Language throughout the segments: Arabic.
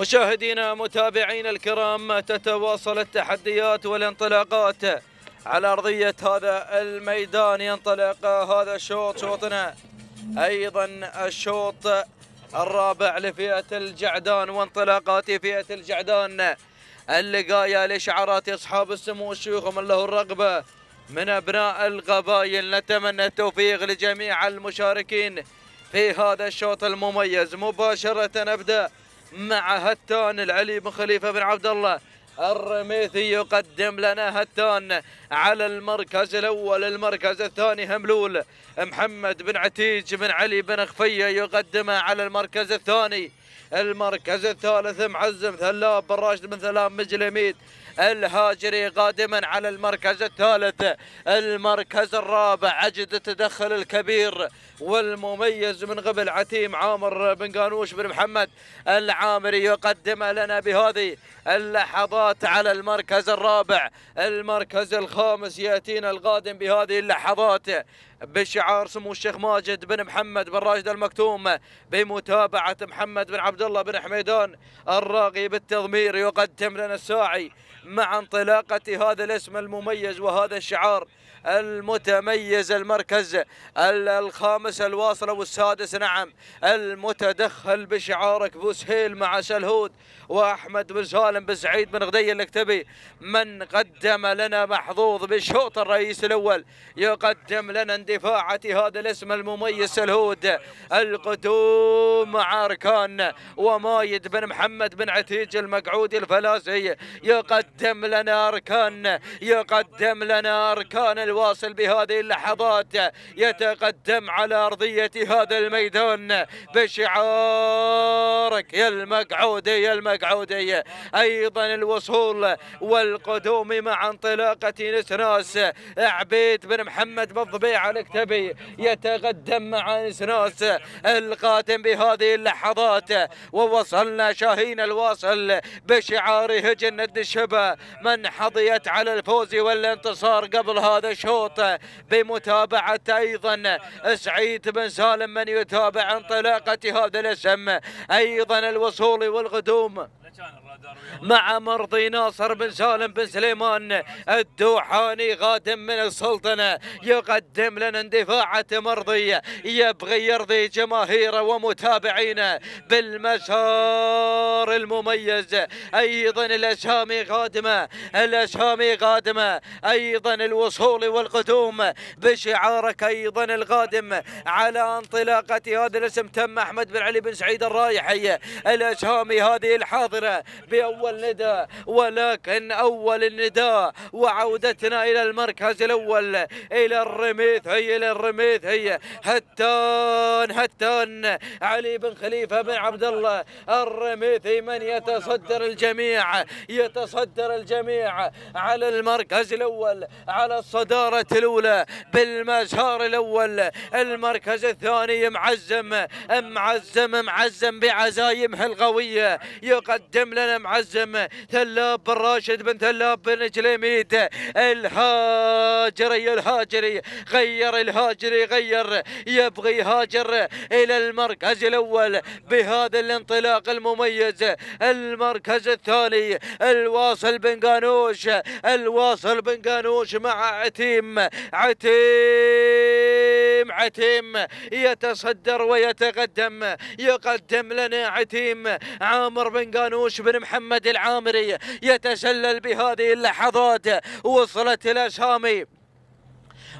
مشاهدينا متابعينا الكرام تتواصل التحديات والانطلاقات على أرضية هذا الميدان ينطلق هذا الشوط شوطنا أيضا الشوط الرابع لفئة الجعدان وانطلاقات فئة الجعدان اللقاية لشعارات أصحاب السمو الشيوخ ومن له الرغبة من أبناء القبائل نتمنى التوفيق لجميع المشاركين في هذا الشوط المميز مباشرة نبدأ مع هتان العلي بن خليفه بن عبد الله الرميثي يقدم لنا هتان على المركز الاول المركز الثاني هملول محمد بن عتيج بن علي بن خفيه يقدمه على المركز الثاني المركز الثالث معزم ثلاب بن راشد بن ثلاب مجلميد الهاجري قادما على المركز الثالث المركز الرابع عجد التدخل الكبير والمميز من قبل عتيم عامر بن قانوش بن محمد العامري يقدم لنا بهذه اللحظات على المركز الرابع المركز الخامس يأتينا القادم بهذه اللحظات بشعار سمو الشيخ ماجد بن محمد بن راشد المكتوم بمتابعة محمد بن عبد الله بن حميدان الراقي بالتضمير يقدم لنا الساعي مع انطلاقة هذا الاسم المميز وهذا الشعار المتميز المركز الخامس الواصل والسادس نعم المتدخل بشعارك بوسهيل مع سلهود واحمد بن سالم بن سعيد بن غدي الاكتبي من قدم لنا محظوظ بالشوط الرئيس الاول يقدم لنا اندفاعة هذا الاسم المميز سلهود القدوم مع اركان ومايد بن محمد بن عتيج المقعودي الفلاسي يقدم لنا اركان يقدم لنا اركان الواصل بهذه اللحظات يتقدم على أرضية هذا الميدان بشعارك يا المقعودي يا المقعودي أيضا الوصول والقدوم مع انطلاقة نسناس عبيد بن محمد بالضبيع الكتبي يتقدم مع نسناس القاتم بهذه اللحظات ووصلنا شاهين الواصل بشعاره جنة الشبه من حظيت على الفوز والانتصار قبل هذا الشوط بمتابعة أيضا سعيد بن سالم من يتابع انطلاقة هذا الاسم أيضا الوصول والقدوم مع مرضي ناصر بن سالم بن سليمان الدوحاني غادم من السلطنة يقدم لنا اندفاعة مرضي يبغي يرضي جماهيره ومتابعينه بالمسار المميز أيضا الأشامي قادمة الأشامي قادمة أيضا الوصول والقدوم بشعارك أيضا القادم على انطلاقة هذا الاسم تم أحمد بن علي بن سعيد الرايحي الأشامي هذه الحاضرة الصدر بأول نداء ولكن أول النداء وعودتنا إلى المركز الأول إلى الرميث هي إلى هي هتان هتان علي بن خليفة بن عبد الله الرميثي من يتصدر الجميع يتصدر الجميع على المركز الأول على الصدارة الأولى بالمسار الأول المركز الثاني معزم معزم معزم بعزايمه القوية يقدم قدم لنا معزم ثلاب بن راشد بن ثلاب بن جليميد الهاجري الهاجري غير الهاجري غير يبغي هاجر الى المركز الاول بهذا الانطلاق المميز المركز الثاني الواصل بن قانوش الواصل بن قانوش مع عتيم عتيم عتيم يتصدر ويتقدم يقدم لنا عتيم عامر بن قانوش بن محمد العامري يتسلل بهذه اللحظات وصلت الأسامي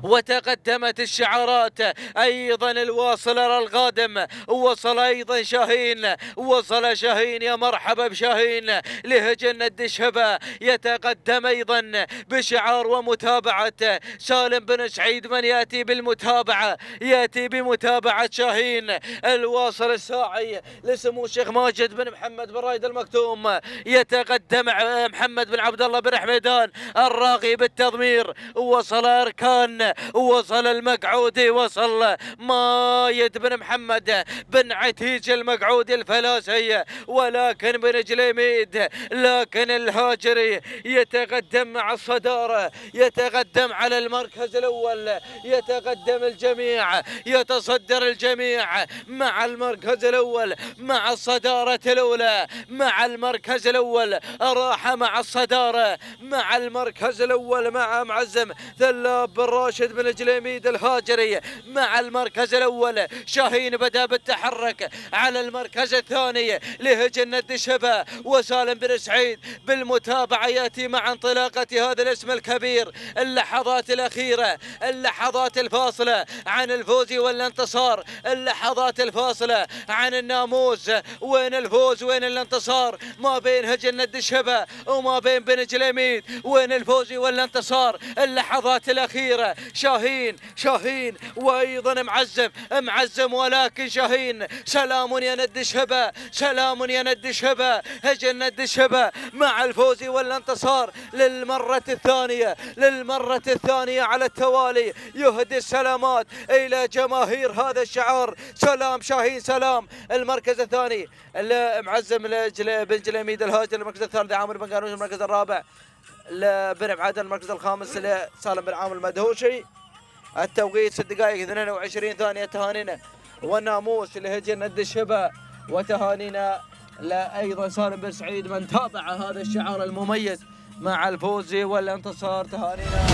وتقدمت الشعارات ايضا الواصل القادم وصل ايضا شاهين وصل شاهين يا مرحبا بشاهين لهجن الدشهبة يتقدم ايضا بشعار ومتابعة سالم بن سعيد من ياتي بالمتابعة ياتي بمتابعة شاهين الواصل الساعي لسمو الشيخ ماجد بن محمد بن رايد المكتوم يتقدم محمد بن عبد الله بن حميدان الراغي بالتضمير وصل اركان وصل المقعودي وصل مايد بن محمد بن عتيج المقعودي الفلاسي ولكن برجل ميد لكن الهاجري يتقدم مع الصدارة يتقدم على المركز الأول يتقدم الجميع يتصدر الجميع مع المركز الأول مع الصدارة الأولى مع المركز الأول راح مع الصدارة مع المركز الأول مع معزم ثلاب بن راشد راشد بن جليميد الهاجري مع المركز الأول شاهين بدأ بالتحرك على المركز الثاني لهجنة شبا وسالم بن سعيد بالمتابعة يأتي مع انطلاقة هذا الاسم الكبير اللحظات الأخيرة اللحظات الفاصلة عن الفوز والانتصار اللحظات الفاصلة عن الناموس وين الفوز وين الانتصار ما بين هجنة شبا وما بين بن جليميد وين الفوز والانتصار اللحظات الأخيرة شاهين شاهين وايضا معزم معزم ولكن شاهين سلام يا ند الشبه سلام يا ند الشبه اجل ند الشبه مع الفوز والانتصار للمرة الثانية للمرة الثانية على التوالي يهدي السلامات الى جماهير هذا الشعار سلام شاهين سلام المركز الثاني معزم بن جلميد الهاجر المركز الثالث عامر بن قانون المركز الرابع لبن عدن المركز الخامس لسالم بن عامر المدهوشي التوقيت 6 دقائق 22 ثانيه تهانينا والناموس لهجن ند الشبه وتهانينا لايضا سالم بن سعيد من تابع هذا الشعار المميز مع الفوز والانتصار تهانينا